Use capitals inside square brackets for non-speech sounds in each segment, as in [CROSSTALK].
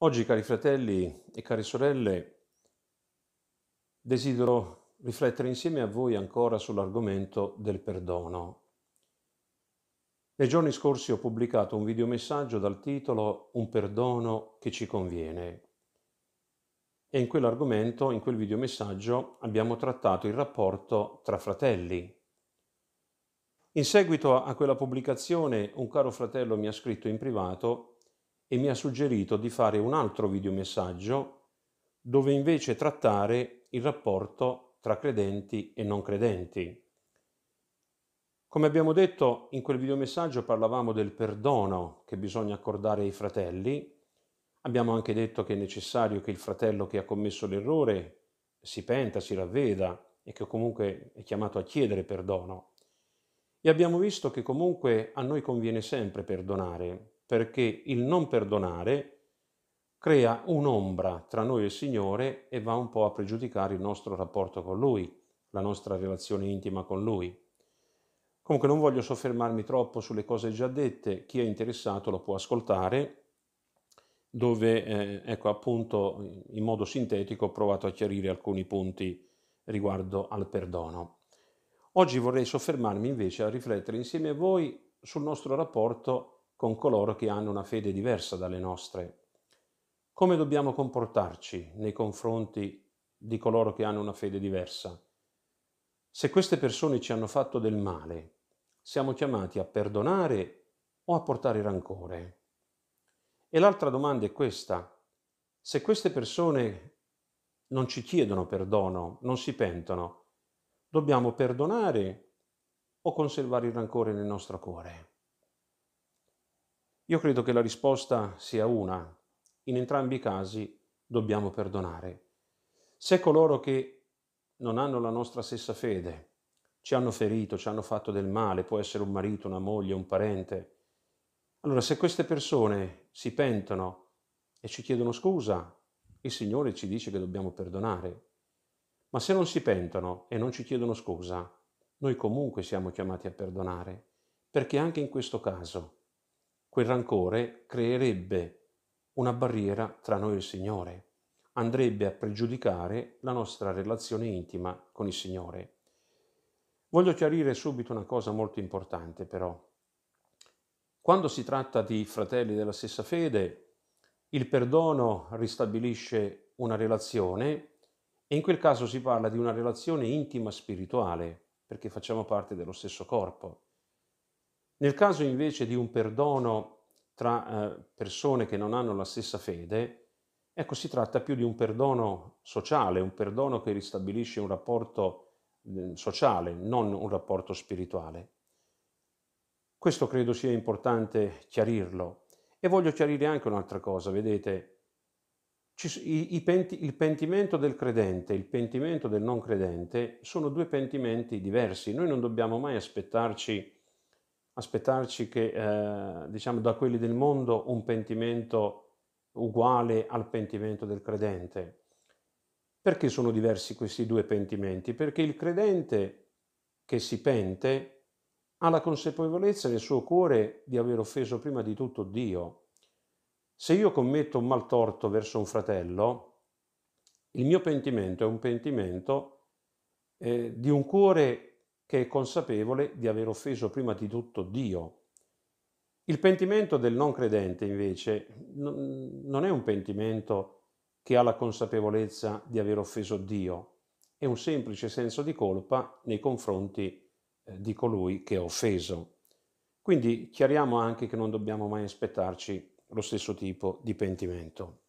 Oggi, cari fratelli e cari sorelle, desidero riflettere insieme a voi ancora sull'argomento del perdono. Nei giorni scorsi ho pubblicato un videomessaggio dal titolo Un perdono che ci conviene. E in quell'argomento, in quel videomessaggio, abbiamo trattato il rapporto tra fratelli. In seguito a quella pubblicazione, un caro fratello mi ha scritto in privato e mi ha suggerito di fare un altro videomessaggio dove invece trattare il rapporto tra credenti e non credenti. Come abbiamo detto, in quel videomessaggio parlavamo del perdono che bisogna accordare ai fratelli, abbiamo anche detto che è necessario che il fratello che ha commesso l'errore si penta, si ravveda e che comunque è chiamato a chiedere perdono. E abbiamo visto che comunque a noi conviene sempre perdonare, perché il non perdonare crea un'ombra tra noi e il Signore e va un po' a pregiudicare il nostro rapporto con Lui, la nostra relazione intima con Lui. Comunque non voglio soffermarmi troppo sulle cose già dette, chi è interessato lo può ascoltare, dove eh, ecco appunto in modo sintetico ho provato a chiarire alcuni punti riguardo al perdono. Oggi vorrei soffermarmi invece a riflettere insieme a voi sul nostro rapporto con coloro che hanno una fede diversa dalle nostre. Come dobbiamo comportarci nei confronti di coloro che hanno una fede diversa? Se queste persone ci hanno fatto del male, siamo chiamati a perdonare o a portare rancore? E l'altra domanda è questa. Se queste persone non ci chiedono perdono, non si pentono, dobbiamo perdonare o conservare il rancore nel nostro cuore? Io credo che la risposta sia una. In entrambi i casi dobbiamo perdonare. Se coloro che non hanno la nostra stessa fede ci hanno ferito, ci hanno fatto del male, può essere un marito, una moglie, un parente, allora se queste persone si pentono e ci chiedono scusa, il Signore ci dice che dobbiamo perdonare. Ma se non si pentono e non ci chiedono scusa, noi comunque siamo chiamati a perdonare, perché anche in questo caso Quel rancore creerebbe una barriera tra noi e il Signore, andrebbe a pregiudicare la nostra relazione intima con il Signore. Voglio chiarire subito una cosa molto importante però. Quando si tratta di fratelli della stessa fede, il perdono ristabilisce una relazione e in quel caso si parla di una relazione intima spirituale, perché facciamo parte dello stesso corpo. Nel caso invece di un perdono tra eh, persone che non hanno la stessa fede, ecco si tratta più di un perdono sociale, un perdono che ristabilisce un rapporto mm, sociale, non un rapporto spirituale. Questo credo sia importante chiarirlo. E voglio chiarire anche un'altra cosa, vedete, il pentimento del credente e il pentimento del non credente sono due pentimenti diversi. Noi non dobbiamo mai aspettarci aspettarci che eh, diciamo da quelli del mondo un pentimento uguale al pentimento del credente. Perché sono diversi questi due pentimenti? Perché il credente che si pente ha la consapevolezza nel suo cuore di aver offeso prima di tutto Dio. Se io commetto un mal torto verso un fratello, il mio pentimento è un pentimento eh, di un cuore che è consapevole di aver offeso prima di tutto Dio. Il pentimento del non credente invece non è un pentimento che ha la consapevolezza di aver offeso Dio, è un semplice senso di colpa nei confronti eh, di colui che ha offeso. Quindi chiariamo anche che non dobbiamo mai aspettarci lo stesso tipo di pentimento.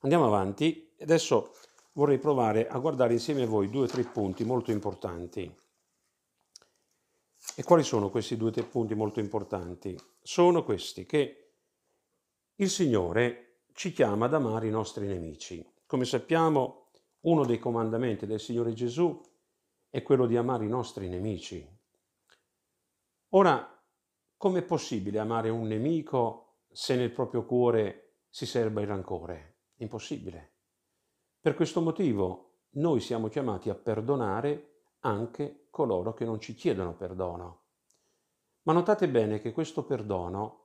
Andiamo avanti, adesso vorrei provare a guardare insieme a voi due o tre punti molto importanti. E quali sono questi due punti molto importanti? Sono questi che il Signore ci chiama ad amare i nostri nemici. Come sappiamo, uno dei comandamenti del Signore Gesù è quello di amare i nostri nemici. Ora, com'è possibile amare un nemico se nel proprio cuore si serba il rancore? Impossibile. Per questo motivo noi siamo chiamati a perdonare anche coloro che non ci chiedono perdono. Ma notate bene che questo perdono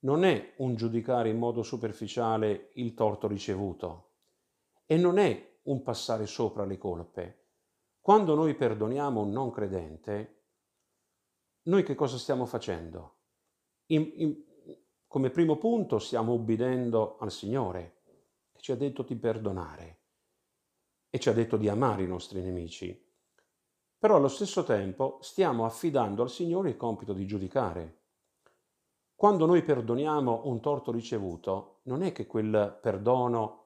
non è un giudicare in modo superficiale il torto ricevuto e non è un passare sopra le colpe. Quando noi perdoniamo un non credente, noi che cosa stiamo facendo? In, in, come primo punto stiamo ubbidendo al Signore che ci ha detto di perdonare e ci ha detto di amare i nostri nemici però allo stesso tempo stiamo affidando al Signore il compito di giudicare. Quando noi perdoniamo un torto ricevuto, non è che quel perdono,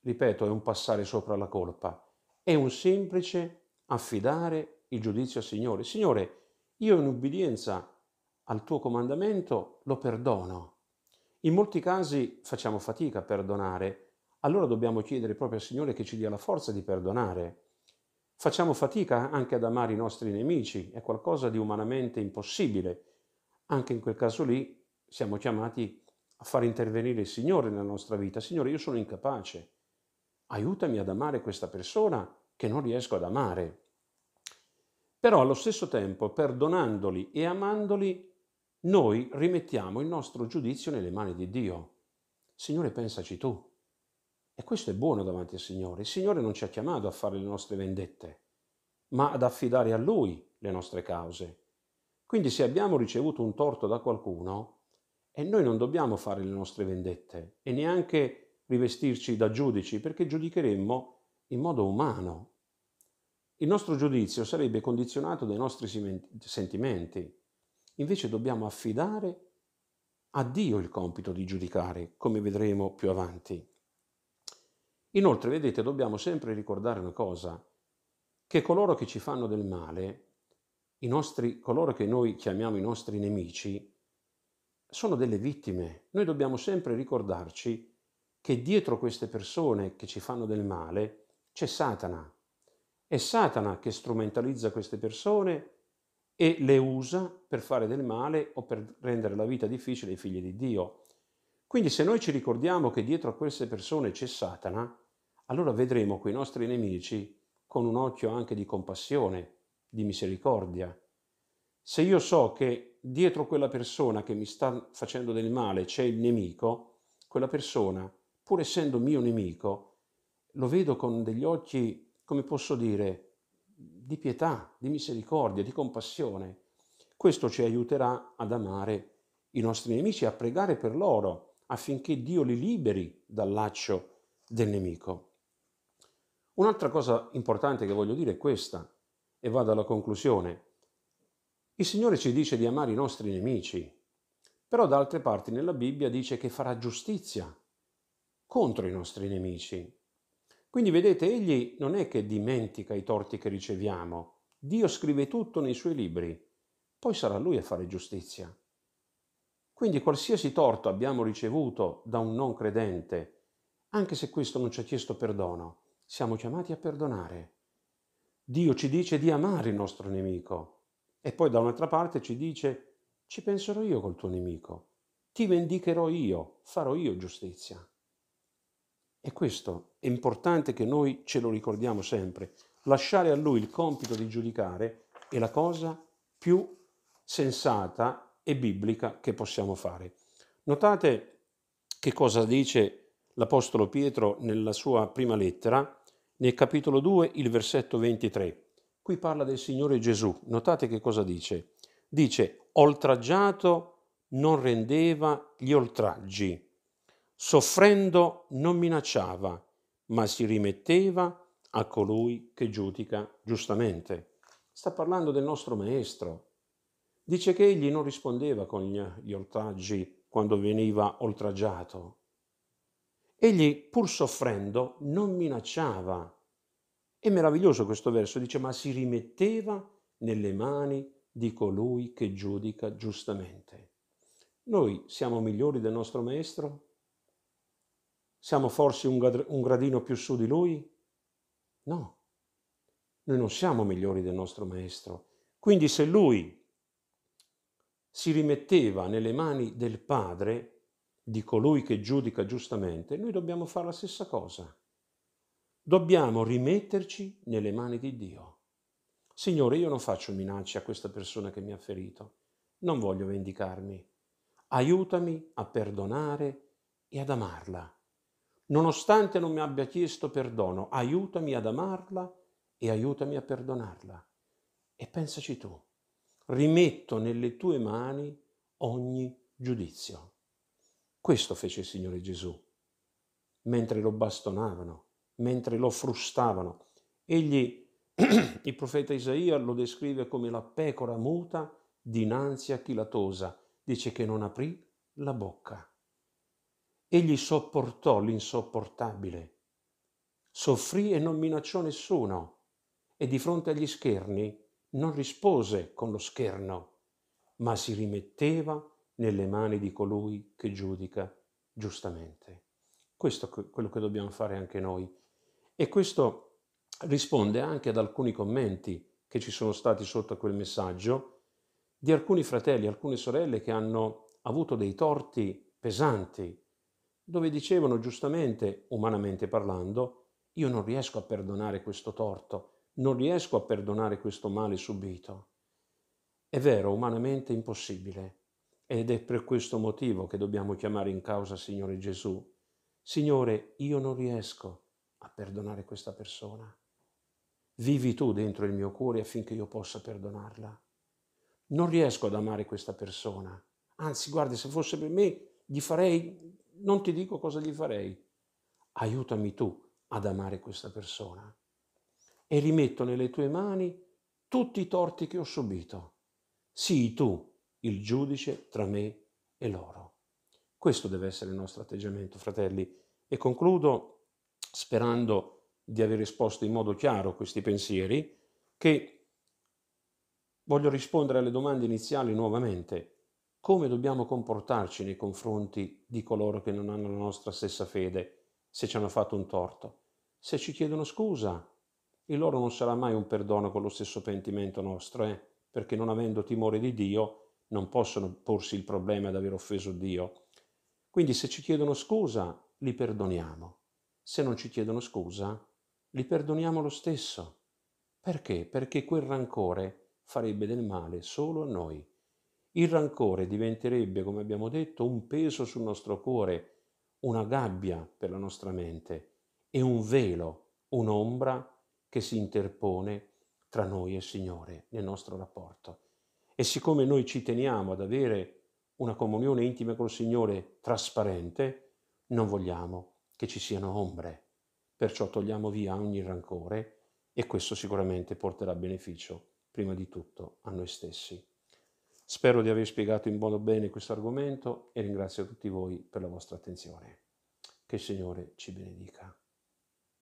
ripeto, è un passare sopra la colpa, è un semplice affidare il giudizio al Signore. Signore, io in ubbidienza al tuo comandamento lo perdono. In molti casi facciamo fatica a perdonare, allora dobbiamo chiedere proprio al Signore che ci dia la forza di perdonare. Facciamo fatica anche ad amare i nostri nemici, è qualcosa di umanamente impossibile. Anche in quel caso lì siamo chiamati a far intervenire il Signore nella nostra vita. Signore, io sono incapace, aiutami ad amare questa persona che non riesco ad amare. Però allo stesso tempo, perdonandoli e amandoli, noi rimettiamo il nostro giudizio nelle mani di Dio. Signore, pensaci tu. E questo è buono davanti al Signore. Il Signore non ci ha chiamato a fare le nostre vendette, ma ad affidare a Lui le nostre cause. Quindi se abbiamo ricevuto un torto da qualcuno, e noi non dobbiamo fare le nostre vendette e neanche rivestirci da giudici, perché giudicheremmo in modo umano. Il nostro giudizio sarebbe condizionato dai nostri sentimenti. Invece dobbiamo affidare a Dio il compito di giudicare, come vedremo più avanti. Inoltre, vedete, dobbiamo sempre ricordare una cosa, che coloro che ci fanno del male, nostri, coloro che noi chiamiamo i nostri nemici, sono delle vittime. Noi dobbiamo sempre ricordarci che dietro queste persone che ci fanno del male c'è Satana. È Satana che strumentalizza queste persone e le usa per fare del male o per rendere la vita difficile ai figli di Dio. Quindi se noi ci ricordiamo che dietro a queste persone c'è Satana, allora vedremo quei nostri nemici con un occhio anche di compassione, di misericordia. Se io so che dietro quella persona che mi sta facendo del male c'è il nemico, quella persona, pur essendo mio nemico, lo vedo con degli occhi, come posso dire, di pietà, di misericordia, di compassione. Questo ci aiuterà ad amare i nostri nemici, a pregare per loro, affinché Dio li liberi dal laccio del nemico. Un'altra cosa importante che voglio dire è questa, e vado alla conclusione. Il Signore ci dice di amare i nostri nemici, però da altre parti nella Bibbia dice che farà giustizia contro i nostri nemici. Quindi vedete, egli non è che dimentica i torti che riceviamo, Dio scrive tutto nei suoi libri, poi sarà lui a fare giustizia. Quindi qualsiasi torto abbiamo ricevuto da un non credente, anche se questo non ci ha chiesto perdono, siamo chiamati a perdonare. Dio ci dice di amare il nostro nemico e poi da un'altra parte ci dice ci penserò io col tuo nemico, ti vendicherò io, farò io giustizia. E questo è importante che noi ce lo ricordiamo sempre, lasciare a lui il compito di giudicare è la cosa più sensata e biblica che possiamo fare. Notate che cosa dice l'Apostolo Pietro nella sua prima lettera, nel capitolo 2, il versetto 23. Qui parla del Signore Gesù. Notate che cosa dice. Dice, oltraggiato non rendeva gli oltraggi, soffrendo non minacciava, ma si rimetteva a colui che giudica giustamente. Sta parlando del nostro Maestro. Dice che egli non rispondeva con gli oltraggi quando veniva oltraggiato, Egli, pur soffrendo, non minacciava. È meraviglioso questo verso, dice, ma si rimetteva nelle mani di colui che giudica giustamente. Noi siamo migliori del nostro Maestro? Siamo forse un gradino più su di Lui? No, noi non siamo migliori del nostro Maestro. Quindi se Lui si rimetteva nelle mani del Padre, di colui che giudica giustamente, noi dobbiamo fare la stessa cosa. Dobbiamo rimetterci nelle mani di Dio. Signore, io non faccio minacce a questa persona che mi ha ferito, non voglio vendicarmi. Aiutami a perdonare e ad amarla. Nonostante non mi abbia chiesto perdono, aiutami ad amarla e aiutami a perdonarla. E pensaci tu, rimetto nelle tue mani ogni giudizio. Questo fece il Signore Gesù. Mentre lo bastonavano, mentre lo frustavano, egli, [CLEARS THROAT] il profeta Isaia, lo descrive come la pecora muta dinanzi a chi la tosa. Dice che non aprì la bocca. Egli sopportò l'insopportabile, soffrì e non minacciò nessuno, e di fronte agli scherni non rispose con lo scherno, ma si rimetteva nelle mani di colui che giudica giustamente. Questo è quello che dobbiamo fare anche noi. E questo risponde anche ad alcuni commenti che ci sono stati sotto a quel messaggio di alcuni fratelli, alcune sorelle che hanno avuto dei torti pesanti, dove dicevano giustamente, umanamente parlando, io non riesco a perdonare questo torto, non riesco a perdonare questo male subito. È vero, umanamente impossibile, ed è per questo motivo che dobbiamo chiamare in causa Signore Gesù. Signore, io non riesco a perdonare questa persona. Vivi tu dentro il mio cuore affinché io possa perdonarla. Non riesco ad amare questa persona. Anzi, guarda, se fosse per me, gli farei, non ti dico cosa gli farei. Aiutami tu ad amare questa persona. E rimetto nelle tue mani tutti i torti che ho subito. Sii tu il giudice tra me e loro. Questo deve essere il nostro atteggiamento, fratelli. E concludo sperando di aver risposto in modo chiaro questi pensieri, che voglio rispondere alle domande iniziali nuovamente. Come dobbiamo comportarci nei confronti di coloro che non hanno la nostra stessa fede, se ci hanno fatto un torto? Se ci chiedono scusa, il loro non sarà mai un perdono con lo stesso pentimento nostro, eh? perché non avendo timore di Dio non possono porsi il problema di aver offeso Dio. Quindi se ci chiedono scusa, li perdoniamo. Se non ci chiedono scusa, li perdoniamo lo stesso. Perché? Perché quel rancore farebbe del male solo a noi. Il rancore diventerebbe, come abbiamo detto, un peso sul nostro cuore, una gabbia per la nostra mente e un velo, un'ombra che si interpone tra noi e il Signore nel nostro rapporto. E siccome noi ci teniamo ad avere una comunione intima col Signore trasparente, non vogliamo che ci siano ombre. Perciò togliamo via ogni rancore e questo sicuramente porterà beneficio, prima di tutto, a noi stessi. Spero di aver spiegato in modo bene questo argomento e ringrazio tutti voi per la vostra attenzione. Che il Signore ci benedica.